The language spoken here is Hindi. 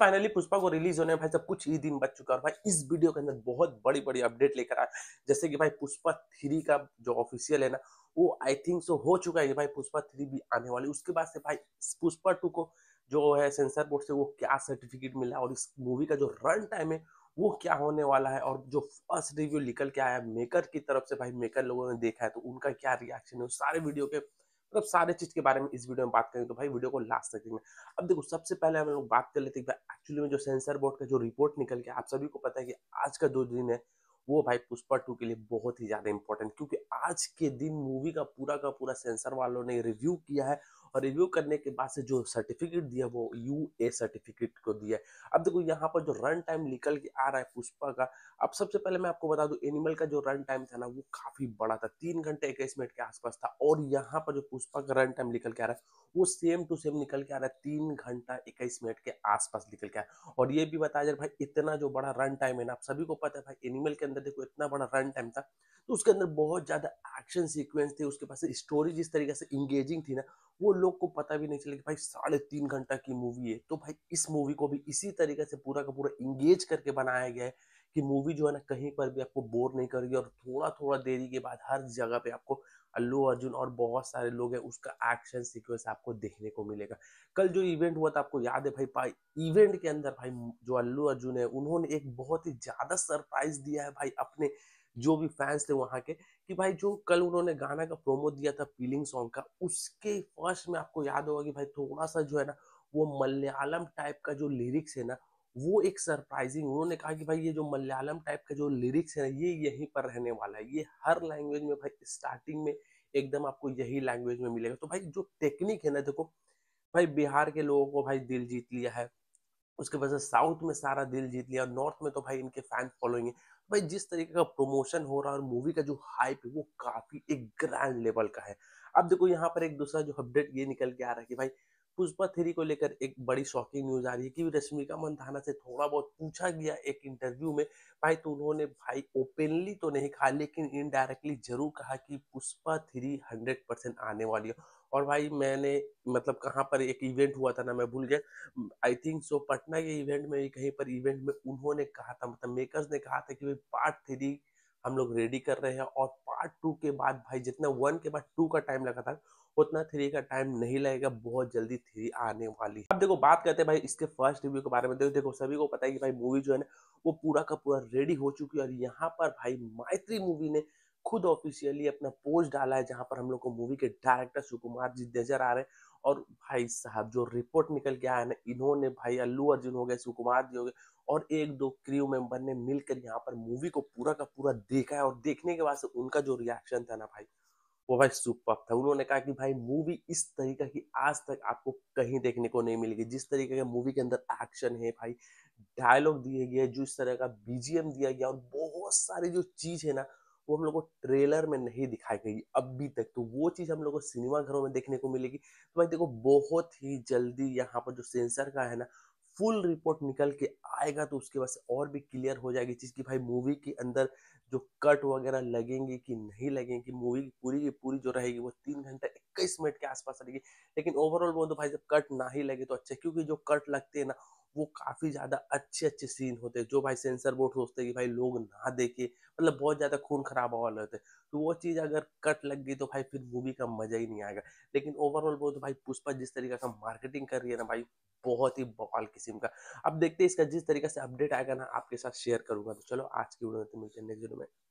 फाइनली पुष्पा को रिलीज होने में भाई सब कुछ ही दिन बच चुका और भाई इस वीडियो के अंदर बहुत बड़ी बड़ी अपडेट लेकर आया जैसे कि भाई पुष्पा थ्री का जो ऑफिशियल है ना वो आई थिंक सो हो चुका है भाई पुष्पा थ्री भी आने वाली उसके बाद से भाई पुष्पा टू को जो है सेंसर बोर्ड से वो क्या सर्टिफिकेट मिला और इस मूवी का जो रन टाइम है वो क्या होने वाला है और जो फर्स्ट रिव्यू निकल के आया मेकर की तरफ से भाई मेकर लोगों ने देखा है तो उनका क्या रिएक्शन है सारे वीडियो के मतलब सारे चीज के बारे में इस वीडियो में बात करेंगे तो भाई वीडियो को लास्ट तक देखेंगे अब देखो सबसे पहले हम लोग बात कर लेते हैं एक्चुअली में जो सेंसर बोर्ड का जो रिपोर्ट निकल के आप सभी को पता है कि आज का जो दिन है वो भाई पुष्पा टू के लिए बहुत ही ज्यादा इंपॉर्टेंट क्योंकि आज के दिन मूवी का पूरा का पूरा सेंसर वालों ने रिव्यू किया है और रिव्यू करने के बाद से जो सर्टिफिकेट दिया वो यू ए सर्टिफिकेट को दिया है अब देखो यहाँ पर जो रन टाइम निकल के आ रहा है पुष्पा का अब सबसे पहले मैं आपको बता दूं एनिमल का जो रन टाइम था ना वो काफी बड़ा था तीन घंटे इक्कीस मिनट के आसपास था और यहाँ पर जो पुष्पा का रन टाइम निकल के आ रहा है वो सेम टू सेम निकल के आ रहा है तीन घंटा इक्कीस मिनट के आसपास निकल के आ और ये भी बताया जा भाई इतना जो बड़ा रन टाइम है ना आप सभी को पता है भाई एनिमल के अंदर देखो इतना बड़ा रन टाइम था तो उसके अंदर बहुत ज्यादा एक्शन सीक्वेंस थे उसके पास स्टोरी जिस तरीके से इंगेजिंग थी ना वो लोग को पता भी नहीं चले कि भाई साढ़े तीन घंटा की मूवी है तो भाई इस मूवी को भी इसी तरीके से पूरा का पूरा इंगेज करके बनाया गया है कि मूवी जो है ना कहीं पर भी आपको बोर नहीं करेगी और थोड़ा थोड़ा देरी के बाद हर जगह पे आपको अल्लू अर्जुन और बहुत सारे लोग हैं उसका एक्शन सीक्वेंस आपको देखने को मिलेगा कल जो इवेंट हुआ था आपको याद है भाई भाई इवेंट के अंदर भाई जो अल्लू अर्जुन है उन्होंने एक बहुत ही ज़्यादा सरप्राइज दिया है भाई अपने जो भी फैंस थे वहाँ के कि भाई जो कल उन्होंने गाना का प्रोमो दिया था फीलिंग सॉन्ग का उसके फर्स्ट में आपको याद होगा कि भाई थोड़ा सा जो है ना वो मलयालम टाइप का जो लिरिक्स है ना वो एक सरप्राइजिंग उन्होंने कहा कि भाई ये जो मलयालम टाइप का जो लिरिक्स है ना ये यहीं पर रहने वाला है ये हर लैंग्वेज में भाई स्टार्टिंग में एकदम आपको यही लैंग्वेज में मिलेगा तो भाई जो टेक्निक है ना देखो भाई बिहार के लोगों को भाई दिल जीत लिया है उसके वजह से साउथ में सारा दिल जीत लिया नॉर्थ में तो भाई इनके फैन फॉलोइंग है भाई जिस तरीके का प्रमोशन हो रहा है और मूवी का जो हाइप है वो काफी एक ग्रैंड लेवल का है अब देखो यहाँ पर एक दूसरा जो अपडेट ये निकल के आ रहा है कि भाई पुष्पा थ्री को लेकर एक बड़ी शॉकिंग न्यूज आ रही है कि रश्मिका मंदाना से थोड़ा बहुत पूछा गया एक इंटरव्यू में भाई तो उन्होंने भाई ओपनली तो नहीं कहा लेकिन इनडायरेक्टली जरूर कहा कि पुष्पा थ्री हंड्रेड परसेंट आने वाली है और भाई मैंने मतलब कहाँ पर एक इवेंट हुआ था ना मैं भूल गया आई थिंक सो पटना के इवेंट में कहीं पर इवेंट में उन्होंने कहा था मतलब मेकर्स ने कहा था कि भाई पार्ट थ्री हम लोग रेडी कर रहे हैं और पार्ट टू के बाद भाई जितना वन के बाद टू का टाइम लगा था उतना थ्री का टाइम नहीं लगेगा बहुत जल्दी थ्री आने वाली अब देखो बात करते हैं भाई इसके फर्स्ट रिव्यू के बारे में देखो देखो सभी को पता है कि भाई मूवी जो है ना वो पूरा का पूरा रेडी हो चुकी है और यहाँ पर भाई मायत्री मूवी ने खुद ऑफिशियली अपना पोस्ट डाला है जहां पर हम लोग को मूवी के डायरेक्टर शिव कुमार जी नजर आ रहे हैं और भाई साहब जो रिपोर्ट निकल के आया ना इन्होंने भाई अल्लू अर्जुन हो गए शिव कुमार जी हो गए और एक दो क्रू मेंबर ने मिलकर यहाँ पर मूवी को पूरा का पूरा देखा है और देखने के बाद से उनका जो रिएक्शन था ना भाई वो भाई सुपर था उन्होंने कहा कि भाई मूवी इस तरीके की आज तक आपको कहीं देखने को नहीं मिलेगी जिस तरीके के मूवी के अंदर एक्शन है भाई डायलॉग दिए गए जिस तरह का बीजीएम दिया गया और बहुत सारी जो चीज़ है ना वो हम लोग को ट्रेलर में नहीं दिखाई गई अभी तक तो वो चीज़ हम लोग को सिनेमा घरों में देखने को मिलेगी तो भाई देखो बहुत ही जल्दी यहाँ पर जो सेंसर का है ना फुल रिपोर्ट निकल के आएगा तो उसके बाद और भी क्लियर हो जाएगी चीज़ की भाई मूवी के अंदर जो कट वगैरह लगेंगे कि नहीं लगेंगे मूवी की पूरी की पूरी जो रहेगी वो तीन घंटा इक्कीस मिनट के आसपास रहेगी लेकिन ओवरऑल बोल दो भाई जब कट ना ही लगे तो अच्छा क्योंकि जो कट लगते हैं ना वो काफ़ी ज़्यादा अच्छे अच्छे सीन होते हैं जो भाई सेंसर बोर्ड सोचते हैं कि भाई लोग ना देखे मतलब बहुत ज़्यादा खून खराब वाले होते तो वो चीज़ अगर कट लग गई तो भाई फिर मूवी का मज़ा ही नहीं आएगा लेकिन ओवरऑल बोल दो भाई पुष्पा जिस तरीके का मार्केटिंग कर रही है ना भाई बहुत ही बवाल किस्म का अब देखते हैं इसका जिस तरीके से अपडेट आएगा ना आपके साथ शेयर करूंगा तो चलो आज की वीडियो में मिलते हैं नेक्स्ट वीडियो में